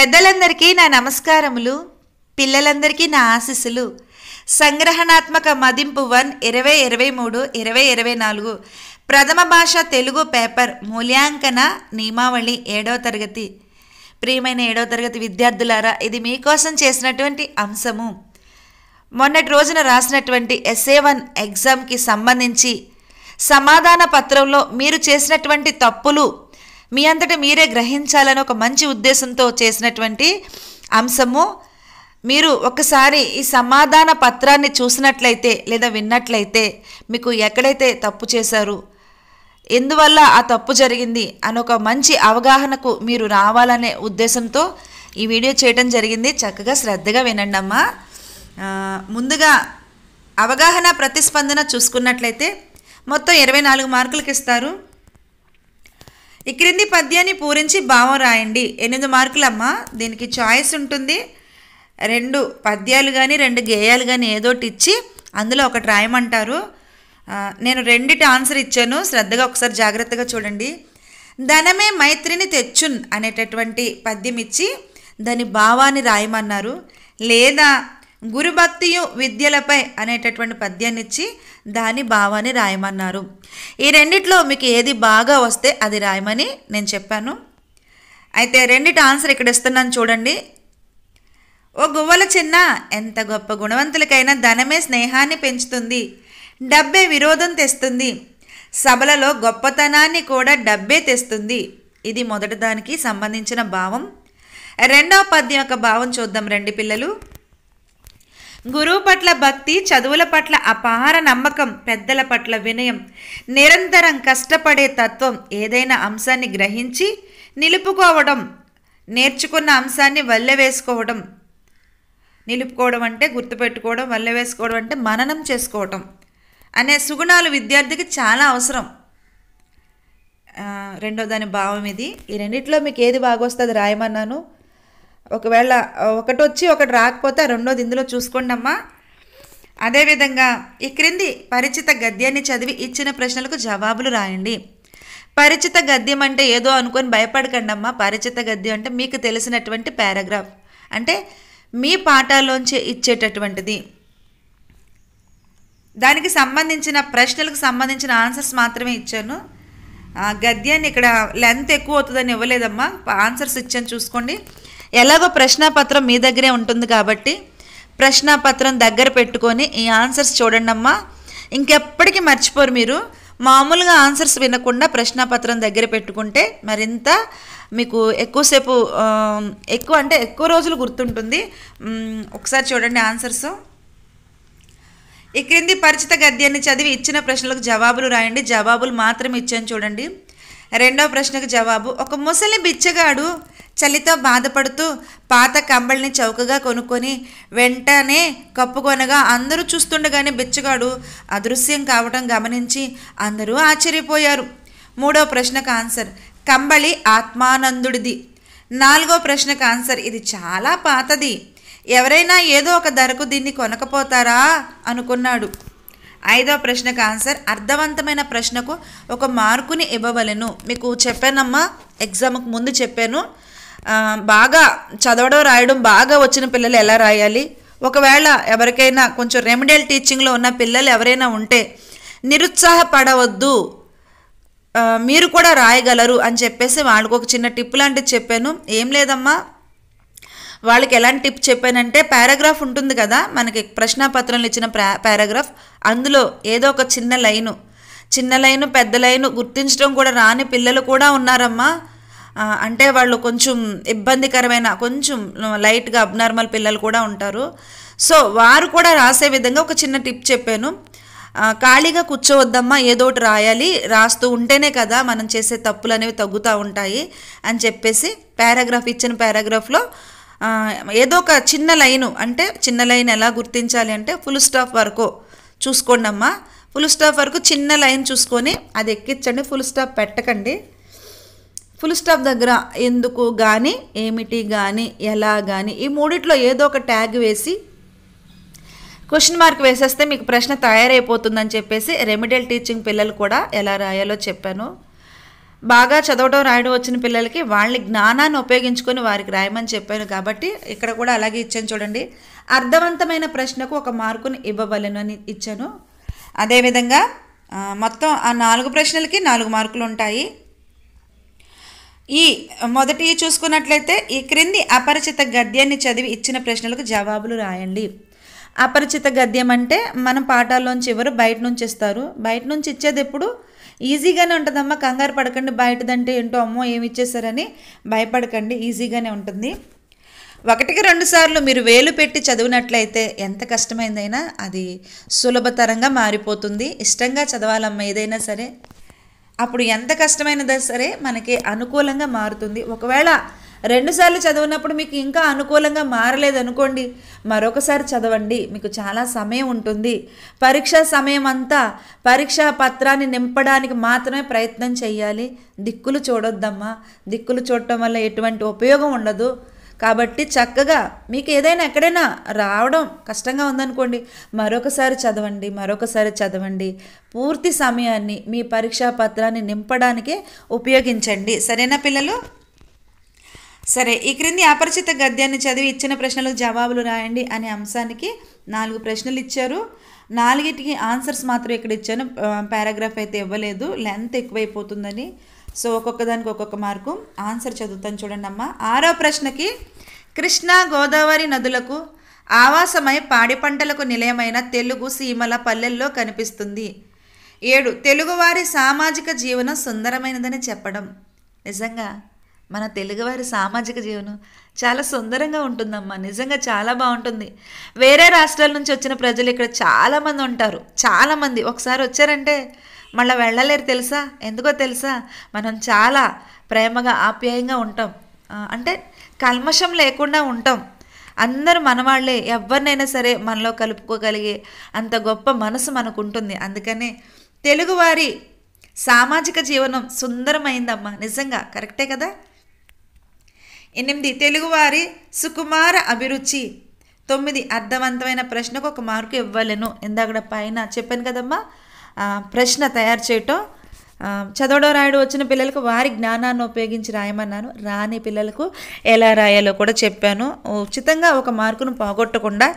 పెద్దలందరికీ నా నమస్కారములు పిల్లలందరికీ నా ఆశీస్సులు సంగ్రహణాత్మక మదింపు వన్ ఇరవై ఇరవై మూడు ఇరవై ఇరవై నాలుగు ప్రథమ భాష తెలుగు పేపర్ మూల్యాంకన నియమావళి ఏడవ తరగతి ప్రియమైన ఏడవ తరగతి విద్యార్థులారా ఇది మీకోసం చేసినటువంటి అంశము మొన్నటి రోజున రాసినటువంటి ఎస్ఏ వన్ ఎగ్జామ్కి సంబంధించి సమాధాన పత్రంలో మీరు చేసినటువంటి తప్పులు మీ అంతట మీరే గ్రహించాలని ఒక మంచి ఉద్దేశంతో చేసినటువంటి అంశము మీరు ఒకసారి ఈ సమాధాన పత్రాన్ని చూసినట్లయితే లేదా విన్నట్లయితే మీకు ఎక్కడైతే తప్పు చేశారు ఎందువల్ల ఆ తప్పు జరిగింది అనొక మంచి అవగాహనకు మీరు రావాలనే ఉద్దేశంతో ఈ వీడియో చేయటం జరిగింది చక్కగా శ్రద్ధగా వినండి అమ్మా ముందుగా అవగాహన ప్రతిస్పందన చూసుకున్నట్లయితే మొత్తం ఇరవై నాలుగు మార్కులకు ఇస్తారు ఈ క్రింది పద్యాన్ని పూరించి భావం రాయండి ఎనిమిది మార్కులమ్మా దీనికి చాయిస్ ఉంటుంది రెండు పద్యాలు కానీ రెండు గేయాలు కానీ ఏదోటి ఇచ్చి అందులో ఒకటి రాయమంటారు నేను రెండిటి ఆన్సర్ ఇచ్చాను శ్రద్ధగా ఒకసారి జాగ్రత్తగా చూడండి ధనమే మైత్రిని తెచ్చున్ అనేటటువంటి పద్యం ఇచ్చి దాని భావాన్ని రాయమన్నారు లేదా గురుభక్తియు విద్యలపై అనేటటువంటి పద్యాన్ని ఇచ్చి దాని భావాన్ని రాయమన్నారు ఈ రెండిట్లో మీకు ఏది బాగా వస్తే అది రాయమని నేను చెప్పాను అయితే రెండిటి ఆన్సర్ ఇక్కడ ఇస్తున్నాను చూడండి ఓ గువ్వల చిన్న ఎంత గొప్ప గుణవంతులకైనా ధనమే స్నేహాన్ని పెంచుతుంది డబ్బే విరోధం తెస్తుంది సభలలో గొప్పతనాన్ని కూడా డబ్బే తెస్తుంది ఇది మొదటిదానికి దానికి సంబంధించిన భావం రెండవ పద్యం యొక్క భావం చూద్దాం రండి పిల్లలు గురువు పట్ల భక్తి చదువుల పట్ల అపార నమ్మకం పెద్దల పట్ల వినయం నిరంతరం కష్టపడే తత్వం ఏదైనా అంశాన్ని గ్రహించి నిలుపుకోవడం నేర్చుకున్న అంశాన్ని వేసుకోవడం నిలుపుకోవడం అంటే గుర్తుపెట్టుకోవడం వేసుకోవడం అంటే మననం చేసుకోవటం అనే సుగుణాలు విద్యార్థికి చాలా అవసరం రెండో దాని భావం ఇది ఈ రెండిట్లో మీకు ఏది బాగొస్తుంది రాయమన్నాను ఒకవేళ ఒకటి వచ్చి ఒకటి రాకపోతే రెండోది ఇందులో చూసుకోండి అమ్మా అదేవిధంగా ఈ క్రింది పరిచిత గద్యాన్ని చదివి ఇచ్చిన ప్రశ్నలకు జవాబులు రాయండి పరిచిత గద్యం అంటే ఏదో అనుకొని భయపడకండి అమ్మా పరిచిత గద్యం అంటే మీకు తెలిసినటువంటి పారాగ్రాఫ్ అంటే మీ పాఠాల్లోంచి ఇచ్చేటటువంటిది దానికి సంబంధించిన ప్రశ్నలకు సంబంధించిన ఆన్సర్స్ మాత్రమే ఇచ్చాను గద్యాన్ని ఇక్కడ లెంత్ ఎక్కువ అవుతుందని ఇవ్వలేదమ్మా ఆన్సర్స్ ఇచ్చాను చూసుకోండి ఎలాగో పత్రం మీ దగ్గరే ఉంటుంది కాబట్టి పత్రం దగ్గర పెట్టుకొని ఈ ఆన్సర్స్ చూడండి అమ్మా ఇంకెప్పటికీ మర్చిపోరు మీరు మామూలుగా ఆన్సర్స్ వినకుండా పత్రం దగ్గర పెట్టుకుంటే మరింత మీకు ఎక్కువసేపు ఎక్కువ అంటే ఎక్కువ రోజులు గుర్తుంటుంది ఒకసారి చూడండి ఆన్సర్స్ ఈ క్రింది పరిచిత గద్యాన్ని చదివి ఇచ్చిన ప్రశ్నలకు జవాబులు రాయండి జవాబులు మాత్రం ఇచ్చాను చూడండి రెండవ ప్రశ్నకు జవాబు ఒక ముసలి బిచ్చగాడు చలితో బాధపడుతూ పాత కంబళిని చౌకగా కొనుక్కొని వెంటనే కప్పుకొనగా అందరూ చూస్తుండగానే బిచ్చగాడు అదృశ్యం కావటం గమనించి అందరూ ఆశ్చర్యపోయారు మూడో ప్రశ్నకు ఆన్సర్ కంబళి ఆత్మానందుడిది నాలుగో ప్రశ్నకు ఆన్సర్ ఇది చాలా పాతది ఎవరైనా ఏదో ఒక ధరకు దీన్ని కొనకపోతారా అనుకున్నాడు ఐదో ప్రశ్నకు ఆన్సర్ అర్థవంతమైన ప్రశ్నకు ఒక మార్కుని ఇవ్వవలను మీకు చెప్పానమ్మా ఎగ్జామ్కి ముందు చెప్పాను బాగా చదవడం రాయడం బాగా వచ్చిన పిల్లలు ఎలా రాయాలి ఒకవేళ ఎవరికైనా కొంచెం రెమిడియల్ టీచింగ్లో ఉన్న పిల్లలు ఎవరైనా ఉంటే నిరుత్సాహపడవద్దు మీరు కూడా రాయగలరు అని చెప్పేసి వాళ్ళకు ఒక చిన్న టిప్ లాంటిది చెప్పాను ఏం లేదమ్మా వాళ్ళకి ఎలాంటి టిప్ చెప్పానంటే పారాగ్రాఫ్ ఉంటుంది కదా మనకి ప్రశ్నాపత్రంలో ఇచ్చిన పారాగ్రాఫ్ అందులో ఏదో ఒక చిన్న లైను చిన్న లైను పెద్ద లైను గుర్తించడం కూడా రాని పిల్లలు కూడా ఉన్నారమ్మా అంటే వాళ్ళు కొంచెం ఇబ్బందికరమైన కొంచెం లైట్గా అబ్నార్మల్ పిల్లలు కూడా ఉంటారు సో వారు కూడా రాసే విధంగా ఒక చిన్న టిప్ చెప్పాను ఖాళీగా కూర్చోవద్దమ్మా ఏదో ఒకటి రాయాలి రాస్తూ ఉంటేనే కదా మనం చేసే తప్పులు అనేవి తగ్గుతూ ఉంటాయి అని చెప్పేసి పారాగ్రాఫ్ ఇచ్చిన పారాగ్రాఫ్లో ఏదో ఒక చిన్న లైను అంటే చిన్న లైన్ ఎలా గుర్తించాలి అంటే ఫుల్ స్టాఫ్ వరకు చూసుకోండి అమ్మా ఫుల్ స్టాఫ్ వరకు చిన్న లైన్ చూసుకొని అది ఎక్కించండి ఫుల్ స్టాఫ్ పెట్టకండి ఫుల్ స్టాప్ దగ్గర ఎందుకు కానీ ఏమిటి కానీ ఎలా కానీ ఈ మూడిట్లో ఏదో ఒక ట్యాగ్ వేసి క్వశ్చన్ మార్క్ వేసేస్తే మీకు ప్రశ్న తయారైపోతుందని చెప్పేసి రెమిడియల్ టీచింగ్ పిల్లలు కూడా ఎలా రాయాలో చెప్పాను బాగా చదవడం రాయడం వచ్చిన పిల్లలకి వాళ్ళని జ్ఞానాన్ని ఉపయోగించుకొని వారికి రాయమని చెప్పాను కాబట్టి ఇక్కడ కూడా అలాగే ఇచ్చాను చూడండి అర్థవంతమైన ప్రశ్నకు ఒక మార్కుని ఇవ్వవలను అని ఇచ్చాను అదేవిధంగా మొత్తం ఆ నాలుగు ప్రశ్నలకి నాలుగు మార్కులు ఉంటాయి ఈ మొదటి చూసుకున్నట్లయితే ఈ క్రింది అపరిచిత గద్యాన్ని చదివి ఇచ్చిన ప్రశ్నలకు జవాబులు రాయండి అపరిచిత గద్యం అంటే మనం పాఠాల్లోంచి ఎవరు బయట నుంచి ఇస్తారు బయట నుంచి ఇచ్చేది ఎప్పుడు ఈజీగానే ఉంటుందమ్మా కంగారు పడకండి బయటదంటే ఏంటో అమ్మో ఏమి ఇచ్చేసారని భయపడకండి ఈజీగానే ఉంటుంది ఒకటికి రెండు సార్లు మీరు వేలు పెట్టి చదివినట్లయితే ఎంత కష్టమైందైనా అది సులభతరంగా మారిపోతుంది ఇష్టంగా చదవాలమ్మా ఏదైనా సరే అప్పుడు ఎంత కష్టమైనదా సరే మనకి అనుకూలంగా మారుతుంది ఒకవేళ రెండుసార్లు చదివినప్పుడు మీకు ఇంకా అనుకూలంగా మారలేదనుకోండి మరొకసారి చదవండి మీకు చాలా సమయం ఉంటుంది పరీక్షా సమయం అంతా పరీక్షా పత్రాన్ని నింపడానికి మాత్రమే ప్రయత్నం చేయాలి దిక్కులు చూడొద్దమ్మా దిక్కులు చూడటం వల్ల ఎటువంటి ఉపయోగం ఉండదు కాబట్టి చక్కగా మీకు ఏదైనా ఎక్కడైనా రావడం కష్టంగా ఉందనుకోండి మరొకసారి చదవండి మరొకసారి చదవండి పూర్తి సమయాన్ని మీ పరీక్షా పత్రాన్ని నింపడానికే ఉపయోగించండి సరేనా పిల్లలు సరే ఈ క్రింది అపరిచిత గద్యాన్ని చదివి ఇచ్చిన ప్రశ్నలకు జవాబులు రాయండి అనే అంశానికి నాలుగు ప్రశ్నలు ఇచ్చారు నాలుగిటికి ఆన్సర్స్ మాత్రం ఇక్కడ ఇచ్చాను పారాగ్రాఫ్ అయితే ఇవ్వలేదు లెంత్ ఎక్కువైపోతుందని సో ఒక్కొక్క దానికి ఒక్కొక్క మార్కు ఆన్సర్ చదువుతాను చూడండి అమ్మ ఆరో ప్రశ్నకి కృష్ణా గోదావరి నదులకు ఆవాసమై పాడి పంటలకు నిలయమైన తెలుగు సీమల పల్లెల్లో కనిపిస్తుంది ఏడు తెలుగువారి సామాజిక జీవనం సుందరమైనదని చెప్పడం నిజంగా మన తెలుగువారి సామాజిక జీవనం చాలా సుందరంగా ఉంటుందమ్మా నిజంగా చాలా బాగుంటుంది వేరే రాష్ట్రాల నుంచి వచ్చిన ప్రజలు ఇక్కడ చాలామంది ఉంటారు చాలామంది ఒకసారి వచ్చారంటే మళ్ళీ వెళ్ళలేరు తెలుసా ఎందుకో తెలుసా మనం చాలా ప్రేమగా ఆప్యాయంగా ఉంటాం అంటే కల్మషం లేకుండా ఉంటాం అందరూ మనవాళ్ళే ఎవరినైనా సరే మనలో కలుపుకోగలిగే అంత గొప్ప మనసు మనకు ఉంటుంది అందుకనే తెలుగువారి సామాజిక జీవనం సుందరమైందమ్మా నిజంగా కరెక్టే కదా ఎనిమిది తెలుగువారి సుకుమార అభిరుచి తొమ్మిది అర్థవంతమైన ప్రశ్నకు ఒక మార్కు ఇవ్వలేను ఇందాక పైన చెప్పాను కదమ్మా ప్రశ్న తయారు చేయటం చదవడం రాయడం వచ్చిన పిల్లలకు వారి జ్ఞానాన్ని ఉపయోగించి రాయమన్నాను రాని పిల్లలకు ఎలా రాయాలో కూడా చెప్పాను ఉచితంగా ఒక మార్కును పోగొట్టకుండా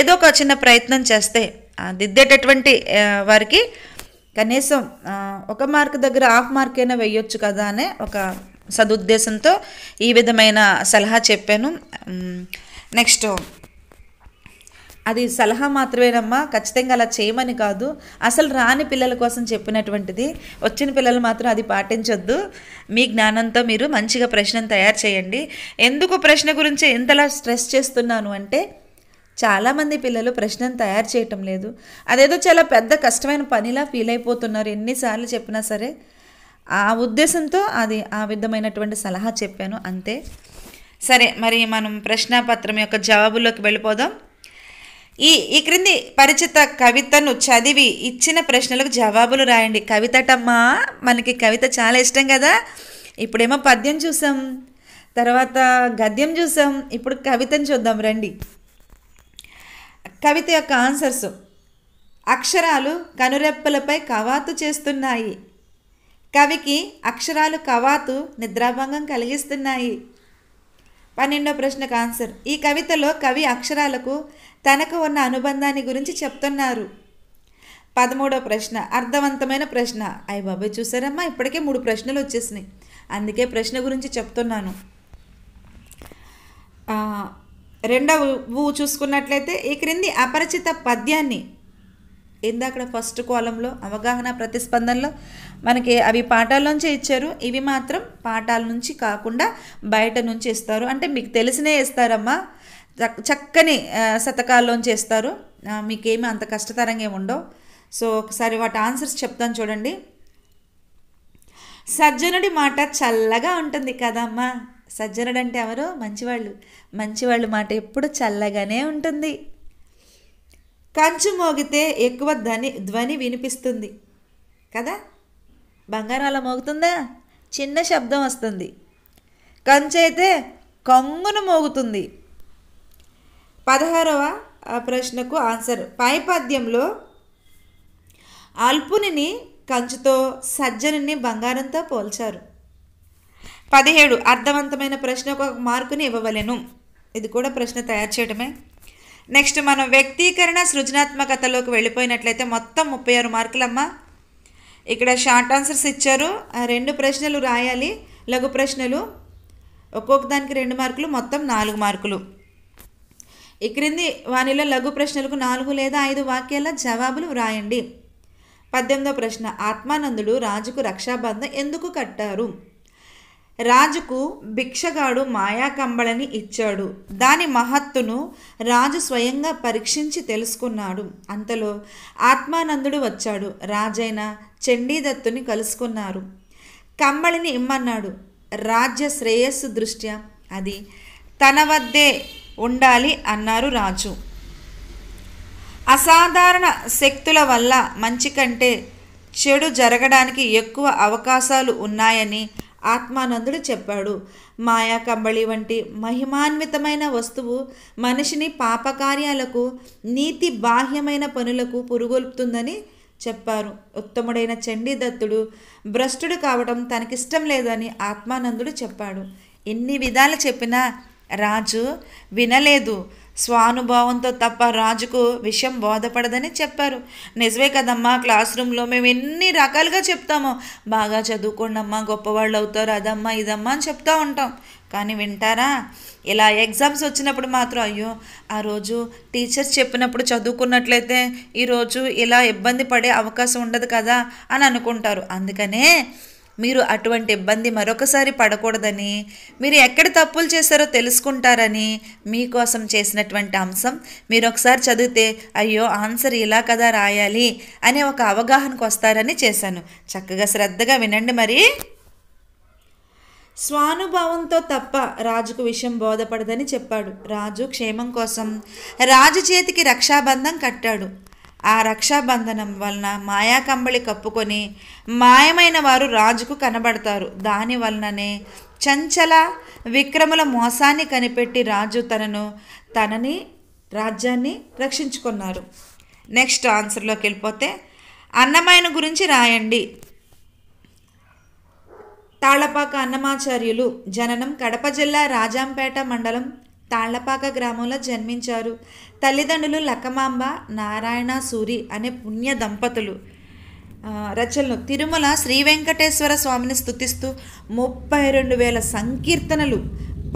ఏదో ఒక చిన్న ప్రయత్నం చేస్తే దిద్దేటటువంటి వారికి కనీసం ఒక మార్క్ దగ్గర హాఫ్ మార్క్ అయినా వేయొచ్చు కదా అనే ఒక సదుద్దేశంతో ఈ విధమైన సలహా చెప్పాను నెక్స్ట్ అది సలహా మాత్రమేనమ్మా ఖచ్చితంగా అలా చేయమని కాదు అసలు రాని పిల్లల కోసం చెప్పినటువంటిది వచ్చిన పిల్లలు మాత్రం అది పాటించొద్దు మీ జ్ఞానంతో మీరు మంచిగా ప్రశ్నను తయారు చేయండి ఎందుకు ప్రశ్న గురించి ఎంతలా స్ట్రెస్ చేస్తున్నాను అంటే చాలామంది పిల్లలు ప్రశ్నను తయారు చేయటం లేదు అదేదో చాలా పెద్ద కష్టమైన పనిలా ఫీల్ అయిపోతున్నారు ఎన్నిసార్లు చెప్పినా సరే ఆ ఉద్దేశంతో అది ఆ విధమైనటువంటి సలహా చెప్పాను అంతే సరే మరి మనం ప్రశ్నపత్రం యొక్క జవాబులోకి వెళ్ళిపోదాం ఈ ఈ క్రింది పరిచిత కవితను చదివి ఇచ్చిన ప్రశ్నలకు జవాబులు రాయండి కవితటమ్మా మనకి కవిత చాలా ఇష్టం కదా ఇప్పుడేమో పద్యం చూసాం తర్వాత గద్యం చూసాం ఇప్పుడు కవితను చూద్దాం రండి కవిత యొక్క ఆన్సర్స్ అక్షరాలు కనురెప్పలపై కవాతు చేస్తున్నాయి కవికి అక్షరాలు కవాతు నిద్రాభంగం కలిగిస్తున్నాయి పన్నెండో ప్రశ్నకు ఆన్సర్ ఈ కవితలో కవి అక్షరాలకు తనకు ఉన్న అనుబంధాన్ని గురించి చెప్తున్నారు పదమూడో ప్రశ్న అర్థవంతమైన ప్రశ్న అయ్యి బాబాయ్ చూసారమ్మా ఇప్పటికే మూడు ప్రశ్నలు వచ్చేసినాయి అందుకే ప్రశ్న గురించి చెప్తున్నాను రెండవ చూసుకున్నట్లయితే ఈ క్రింది అపరిచిత పద్యాన్ని అక్కడ ఫస్ట్ కాలంలో అవగాహన ప్రతిస్పందనలో మనకి అవి పాఠాల్లోంచే ఇచ్చారు ఇవి మాత్రం పాఠాల నుంచి కాకుండా బయట నుంచి ఇస్తారు అంటే మీకు తెలిసినే ఇస్తారమ్మా చక్కని శతకాల్లోంచి ఇస్తారు మీకేమి అంత కష్టతరంగా ఉండవు సో ఒకసారి వాటి ఆన్సర్స్ చెప్తాను చూడండి సజ్జనుడి మాట చల్లగా ఉంటుంది కదమ్మా సజ్జనుడు అంటే ఎవరు మంచివాళ్ళు మంచివాళ్ళు మాట ఎప్పుడు చల్లగానే ఉంటుంది కంచు మోగితే ఎక్కువ ధ్వని ధ్వని వినిపిస్తుంది కదా బంగారాల మోగుతుందా చిన్న శబ్దం వస్తుంది కంచు అయితే కంగును మోగుతుంది పదహారవ ప్రశ్నకు ఆన్సర్ పై పద్యంలో అల్పునిని కంచుతో సజ్జనిని బంగారంతో పోల్చారు పదిహేడు అర్థవంతమైన ప్రశ్నకు ఒక మార్కుని ఇవ్వవలెను ఇది కూడా ప్రశ్న తయారు చేయడమే నెక్స్ట్ మనం వ్యక్తీకరణ సృజనాత్మకతలోకి వెళ్ళిపోయినట్లయితే మొత్తం ముప్పై ఆరు మార్కులమ్మా ఇక్కడ షార్ట్ ఆన్సర్స్ ఇచ్చారు రెండు ప్రశ్నలు రాయాలి లఘు ప్రశ్నలు ఒక్కొక్క దానికి రెండు మార్కులు మొత్తం నాలుగు మార్కులు ఈ క్రింది వానిలో లఘు ప్రశ్నలకు నాలుగు లేదా ఐదు వాక్యాల జవాబులు వ్రాయండి పద్దెనిమిదో ప్రశ్న ఆత్మానందుడు రాజుకు రక్షాబంధం ఎందుకు కట్టారు రాజుకు భిక్షగాడు మాయాకంబళని ఇచ్చాడు దాని మహత్తును రాజు స్వయంగా పరీక్షించి తెలుసుకున్నాడు అంతలో ఆత్మానందుడు వచ్చాడు రాజైన చండీదత్తుని కలుసుకున్నారు కంబళిని ఇమ్మన్నాడు రాజ్య శ్రేయస్సు దృష్ట్యా అది తన వద్దే ఉండాలి అన్నారు రాజు అసాధారణ శక్తుల వల్ల మంచి కంటే చెడు జరగడానికి ఎక్కువ అవకాశాలు ఉన్నాయని ఆత్మానందుడు చెప్పాడు మాయా కంబళి వంటి మహిమాన్వితమైన వస్తువు మనిషిని పాపకార్యాలకు నీతి బాహ్యమైన పనులకు పురుగొల్పుతుందని చెప్పారు ఉత్తముడైన చండీదత్తుడు భ్రష్టుడు కావడం తనకిష్టం లేదని ఆత్మానందుడు చెప్పాడు ఎన్ని విధాలు చెప్పినా రాజు వినలేదు స్వానుభావంతో తప్ప రాజుకు విషయం బోధపడదని చెప్పారు నిజమే కదమ్మా క్లాస్ రూమ్లో మేము ఎన్ని రకాలుగా చెప్తామో బాగా చదువుకోండి అమ్మా గొప్పవాళ్ళు అవుతారు అదమ్మా ఇదమ్మా అని చెప్తూ ఉంటాం కానీ వింటారా ఇలా ఎగ్జామ్స్ వచ్చినప్పుడు మాత్రం అయ్యో ఆ రోజు టీచర్స్ చెప్పినప్పుడు చదువుకున్నట్లయితే ఈరోజు ఇలా ఇబ్బంది పడే అవకాశం ఉండదు కదా అని అనుకుంటారు అందుకనే మీరు అటువంటి ఇబ్బంది మరొకసారి పడకూడదని మీరు ఎక్కడ తప్పులు చేశారో తెలుసుకుంటారని మీకోసం చేసినటువంటి అంశం మీరు ఒకసారి చదివితే అయ్యో ఆన్సర్ ఇలా కదా రాయాలి అనే ఒక అవగాహనకు వస్తారని చేశాను చక్కగా శ్రద్ధగా వినండి మరి స్వానుభావంతో తప్ప రాజుకు విషయం బోధపడదని చెప్పాడు రాజు క్షేమం కోసం రాజు చేతికి రక్షాబంధం కట్టాడు ఆ రక్షాబంధనం వలన మాయా కంబళి కప్పుకొని మాయమైన వారు రాజుకు కనబడతారు దాని వలననే చంచల విక్రముల మోసాన్ని కనిపెట్టి రాజు తనను తనని రాజ్యాన్ని రక్షించుకున్నారు నెక్స్ట్ ఆన్సర్లోకి వెళ్ళిపోతే అన్నమైన గురించి రాయండి తాళపాక అన్నమాచార్యులు జననం కడప జిల్లా రాజాంపేట మండలం తాళ్లపాక గ్రామంలో జన్మించారు తల్లిదండ్రులు లక్కమాంబ నారాయణ సూరి అనే పుణ్య దంపతులు రచనలు తిరుమల శ్రీ వెంకటేశ్వర స్వామిని స్థుతిస్తూ ముప్పై రెండు వేల సంకీర్తనలు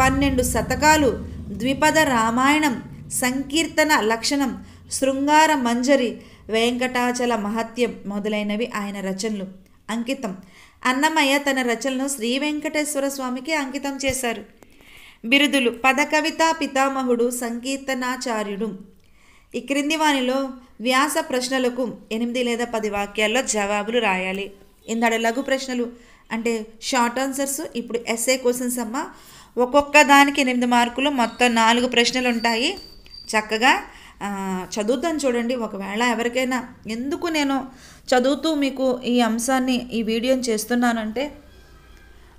పన్నెండు శతకాలు ద్విపద రామాయణం సంకీర్తన లక్షణం శృంగార మంజరి వెంకటాచల మహత్యం మొదలైనవి ఆయన రచనలు అంకితం అన్నమయ్య తన రచనలు శ్రీ వెంకటేశ్వర స్వామికి అంకితం చేశారు బిరుదులు పదకవిత పితామహుడు సంకీర్తనాచార్యుడు ఈ క్రింది వానిలో వ్యాస ప్రశ్నలకు ఎనిమిది లేదా పది వాక్యాల్లో జవాబులు రాయాలి ఇందాడ లఘు ప్రశ్నలు అంటే షార్ట్ ఆన్సర్స్ ఇప్పుడు ఎస్ఏ క్వశ్చన్స్ అమ్మ ఒక్కొక్క దానికి ఎనిమిది మార్కులు మొత్తం నాలుగు ప్రశ్నలు ఉంటాయి చక్కగా చదువుతాను చూడండి ఒకవేళ ఎవరికైనా ఎందుకు నేను చదువుతూ మీకు ఈ అంశాన్ని ఈ వీడియోని చేస్తున్నానంటే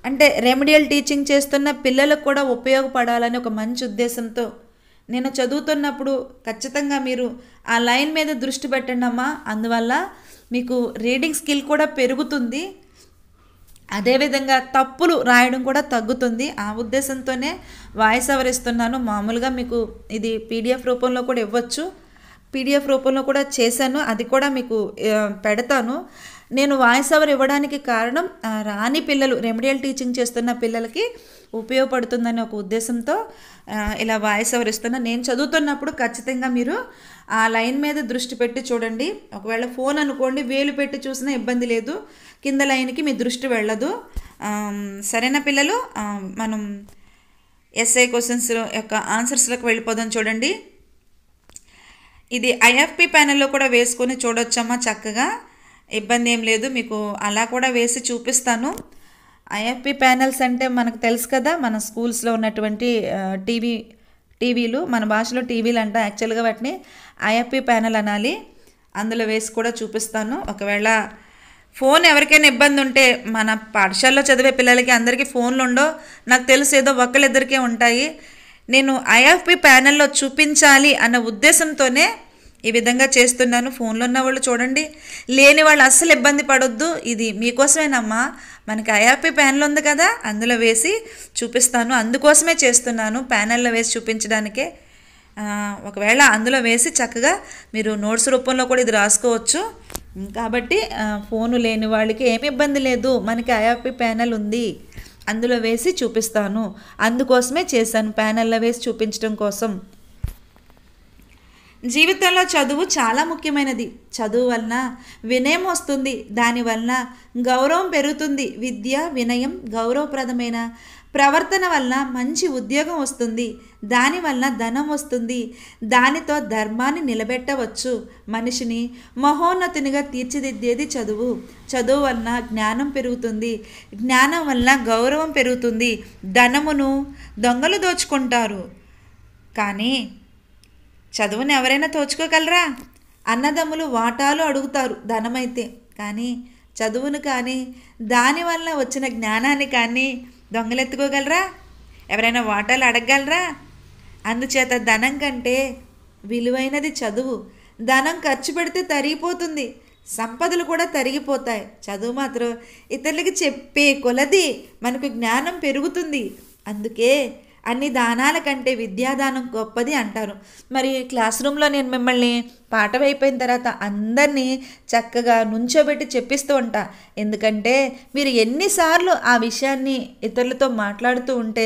అంటే రెమెడియల్ టీచింగ్ చేస్తున్న పిల్లలకు కూడా ఉపయోగపడాలని ఒక మంచి ఉద్దేశంతో నేను చదువుతున్నప్పుడు ఖచ్చితంగా మీరు ఆ లైన్ మీద దృష్టి పెట్టండి అమ్మా అందువల్ల మీకు రీడింగ్ స్కిల్ కూడా పెరుగుతుంది అదేవిధంగా తప్పులు రాయడం కూడా తగ్గుతుంది ఆ ఉద్దేశంతోనే వాయిస్ ఓవర్ ఇస్తున్నాను మామూలుగా మీకు ఇది పీడిఎఫ్ రూపంలో కూడా ఇవ్వచ్చు పీడిఎఫ్ రూపంలో కూడా చేశాను అది కూడా మీకు పెడతాను నేను వాయిస్ ఓవర్ ఇవ్వడానికి కారణం రాని పిల్లలు రెమిడియల్ టీచింగ్ చేస్తున్న పిల్లలకి ఉపయోగపడుతుందని ఒక ఉద్దేశంతో ఇలా వాయిస్ ఓవర్ ఇస్తున్నా నేను చదువుతున్నప్పుడు ఖచ్చితంగా మీరు ఆ లైన్ మీద దృష్టి పెట్టి చూడండి ఒకవేళ ఫోన్ అనుకోండి వేలు పెట్టి చూసినా ఇబ్బంది లేదు కింద లైన్కి మీ దృష్టి వెళ్ళదు సరైన పిల్లలు మనం ఎస్ఐ క్వశ్చన్స్ యొక్క ఆన్సర్స్లకు వెళ్ళిపోదాం చూడండి ఇది ఐఎఫ్పి ప్యానెల్లో కూడా వేసుకొని చూడొచ్చమ్మా చక్కగా ఇబ్బంది ఏం లేదు మీకు అలా కూడా వేసి చూపిస్తాను ఐఎఫ్పి ప్యానెల్స్ అంటే మనకు తెలుసు కదా మన స్కూల్స్లో ఉన్నటువంటి టీవీ టీవీలు మన భాషలో టీవీలు అంట యాక్చువల్గా వాటిని ఐఎఫ్పి ప్యానెల్ అనాలి అందులో వేసి కూడా చూపిస్తాను ఒకవేళ ఫోన్ ఎవరికైనా ఇబ్బంది ఉంటే మన పాఠశాలలో చదివే పిల్లలకి అందరికీ ఫోన్లు ఉండో నాకు తెలుసు ఏదో ఒకళ్ళిద్దరికే ఉంటాయి నేను ఐఎఫ్పి ప్యానెల్లో చూపించాలి అన్న ఉద్దేశంతోనే ఈ విధంగా చేస్తున్నాను ఫోన్లో ఉన్న వాళ్ళు చూడండి లేని వాళ్ళు అస్సలు ఇబ్బంది పడొద్దు ఇది మీకోసమేనమ్మా మనకి అయాపి ప్యానల్ ఉంది కదా అందులో వేసి చూపిస్తాను అందుకోసమే చేస్తున్నాను ప్యానల్లో వేసి చూపించడానికే ఒకవేళ అందులో వేసి చక్కగా మీరు నోట్స్ రూపంలో కూడా ఇది రాసుకోవచ్చు కాబట్టి ఫోను లేని వాళ్ళకి ఏమి ఇబ్బంది లేదు మనకి అయాపి ప్యానల్ ఉంది అందులో వేసి చూపిస్తాను అందుకోసమే చేశాను ప్యానల్లో వేసి చూపించడం కోసం జీవితంలో చదువు చాలా ముఖ్యమైనది చదువు వలన వినయం వస్తుంది దానివలన గౌరవం పెరుగుతుంది విద్య వినయం గౌరవప్రదమైన ప్రవర్తన వలన మంచి ఉద్యోగం వస్తుంది దానివలన ధనం వస్తుంది దానితో ధర్మాన్ని నిలబెట్టవచ్చు మనిషిని మహోన్నతునిగా తీర్చిదిద్దేది చదువు చదువు వలన జ్ఞానం పెరుగుతుంది జ్ఞానం వలన గౌరవం పెరుగుతుంది ధనమును దొంగలు దోచుకుంటారు కానీ చదువుని ఎవరైనా తోచుకోగలరా అన్నదమ్ములు వాటాలు అడుగుతారు ధనమైతే కానీ చదువును కానీ దానివల్ల వచ్చిన జ్ఞానాన్ని కానీ దొంగలెత్తుకోగలరా ఎవరైనా వాటాలు అడగగలరా అందుచేత ధనం కంటే విలువైనది చదువు ధనం ఖర్చు పెడితే తరిగిపోతుంది సంపదలు కూడా తరిగిపోతాయి చదువు మాత్రం ఇతరులకి చెప్పే కొలది మనకు జ్ఞానం పెరుగుతుంది అందుకే అన్ని దానాల కంటే విద్యాదానం గొప్పది అంటారు మరి క్లాస్ రూమ్లో నేను మిమ్మల్ని పాఠం అయిపోయిన తర్వాత అందరినీ చక్కగా నుంచోబెట్టి చెప్పిస్తూ ఉంటా ఎందుకంటే మీరు ఎన్నిసార్లు ఆ విషయాన్ని ఇతరులతో మాట్లాడుతూ ఉంటే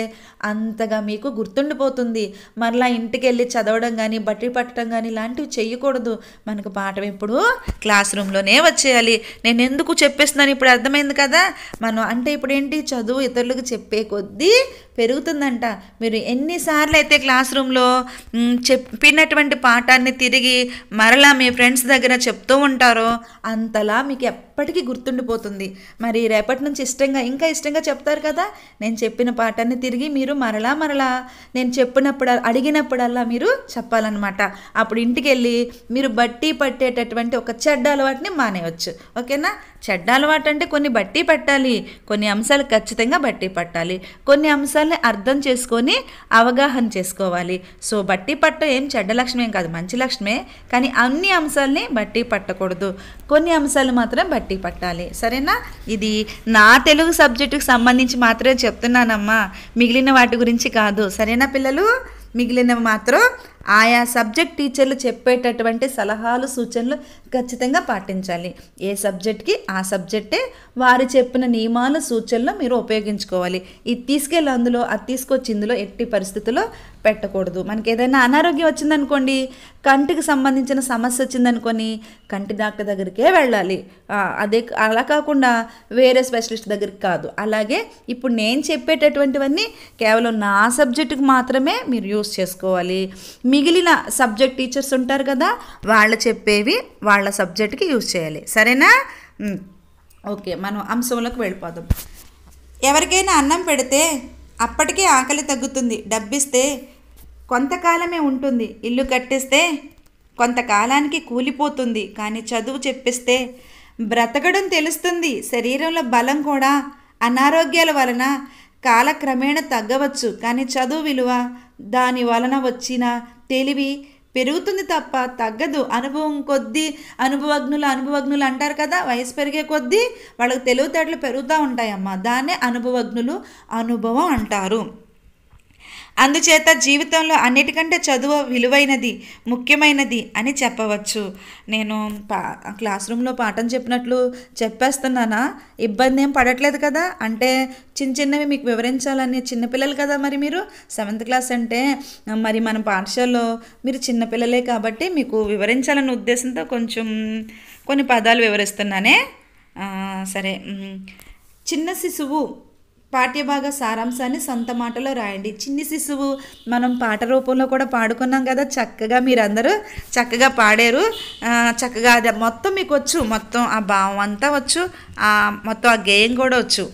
అంతగా మీకు గుర్తుండిపోతుంది మరలా ఇంటికి వెళ్ళి చదవడం కానీ బట్టి పట్టడం కానీ ఇలాంటివి చేయకూడదు మనకు పాఠం ఎప్పుడు క్లాస్ రూమ్లోనే వచ్చేయాలి నేను ఎందుకు చెప్పేస్తున్నాను ఇప్పుడు అర్థమైంది కదా మనం అంటే ఇప్పుడు ఏంటి చదువు ఇతరులకు చెప్పే కొద్దీ పెరుగుతుందంట మీరు ఎన్నిసార్లు అయితే క్లాస్ రూమ్లో చెప్పినటువంటి పాఠాన్ని తిరిగి మరలా మీ ఫ్రెండ్స్ దగ్గర చెప్తూ ఉంటారో అంతలా మీకు ఎప్పటికీ గుర్తుండిపోతుంది మరి రేపటి నుంచి ఇష్టంగా ఇంకా ఇష్టంగా చెప్తారు కదా నేను చెప్పిన పాఠాన్ని తిరిగి మీరు మరలా మరలా నేను చెప్పినప్పుడు అడిగినప్పుడల్లా మీరు చెప్పాలన్నమాట అప్పుడు ఇంటికి వెళ్ళి మీరు బట్టి పట్టేటటువంటి ఒక చెడ్డ అలవాటుని మానేయవచ్చు ఓకేనా చెడ్డ అలవాటు అంటే కొన్ని బట్టి పట్టాలి కొన్ని అంశాలు ఖచ్చితంగా బట్టి పట్టాలి కొన్ని అంశాలని అర్థం చేసుకొని అవగాహన చేసుకోవాలి సో బట్టి పట్ట ఏం చెడ్డ లక్ష్యమేం కాదు మంచి లక్ష్యమే కానీ అన్ని అంశాలని బట్టి పట్టకూడదు కొన్ని అంశాలు మాత్రం బట్టి పట్టి పట్టాలి సరేనా ఇది నా తెలుగు సబ్జెక్టుకు సంబంధించి మాత్రమే చెప్తున్నానమ్మా మిగిలిన వాటి గురించి కాదు సరేనా పిల్లలు మిగిలినవి మాత్రం ఆయా సబ్జెక్ట్ టీచర్లు చెప్పేటటువంటి సలహాలు సూచనలు ఖచ్చితంగా పాటించాలి ఏ సబ్జెక్ట్కి ఆ సబ్జెక్టే వారు చెప్పిన నియమాలు సూచనలు మీరు ఉపయోగించుకోవాలి ఇది తీసుకెళ్ళి అందులో అది తీసుకొచ్చి ఇందులో ఎట్టి పరిస్థితుల్లో పెట్టకూడదు మనకి ఏదైనా అనారోగ్యం వచ్చిందనుకోండి కంటికి సంబంధించిన సమస్య వచ్చిందనుకొని కంటి డాక్టర్ దగ్గరికే వెళ్ళాలి అదే అలా కాకుండా వేరే స్పెషలిస్ట్ దగ్గరికి కాదు అలాగే ఇప్పుడు నేను చెప్పేటటువంటివన్నీ కేవలం నా సబ్జెక్టుకు మాత్రమే మీరు యూస్ చేసుకోవాలి మీ మిగిలిన సబ్జెక్ట్ టీచర్స్ ఉంటారు కదా వాళ్ళు చెప్పేవి వాళ్ళ సబ్జెక్ట్కి యూజ్ చేయాలి సరేనా ఓకే మనం అంశంలోకి వెళ్ళిపోదాం ఎవరికైనా అన్నం పెడితే అప్పటికే ఆకలి తగ్గుతుంది డబ్బిస్తే కొంతకాలమే ఉంటుంది ఇల్లు కట్టిస్తే కొంతకాలానికి కూలిపోతుంది కానీ చదువు చెప్పిస్తే బ్రతకడం తెలుస్తుంది శరీరంలో బలం కూడా అనారోగ్యాల వలన కాలక్రమేణా తగ్గవచ్చు కానీ చదువు విలువ దాని వలన వచ్చిన తెలివి పెరుగుతుంది తప్ప తగ్గదు అనుభవం కొద్దీ అనుభవజ్ఞులు అనుభవజ్ఞులు అంటారు కదా వయసు పెరిగే కొద్దీ వాళ్ళకి తెలివితేటలు పెరుగుతూ ఉంటాయమ్మా దాన్నే అనుభవజ్ఞులు అనుభవం అంటారు అందుచేత జీవితంలో అన్నిటికంటే చదువు విలువైనది ముఖ్యమైనది అని చెప్పవచ్చు నేను పా క్లాస్ రూమ్లో పాఠం చెప్పినట్లు చెప్పేస్తున్నానా ఇబ్బంది ఏం పడట్లేదు కదా అంటే చిన్న చిన్నవి మీకు వివరించాలని చిన్నపిల్లలు కదా మరి మీరు సెవెంత్ క్లాస్ అంటే మరి మన పాఠశాలలో మీరు చిన్నపిల్లలే కాబట్టి మీకు వివరించాలనే ఉద్దేశంతో కొంచెం కొన్ని పదాలు వివరిస్తున్నానే సరే చిన్న శిశువు పాఠ్యభాగ సారాంశాన్ని సొంత మాటలో రాయండి చిన్ని శిశువు మనం పాట రూపంలో కూడా పాడుకున్నాం కదా చక్కగా మీరందరూ చక్కగా పాడారు చక్కగా అది మొత్తం మీకు వచ్చు మొత్తం ఆ భావం అంతా వచ్చు మొత్తం ఆ గేయం కూడా వచ్చు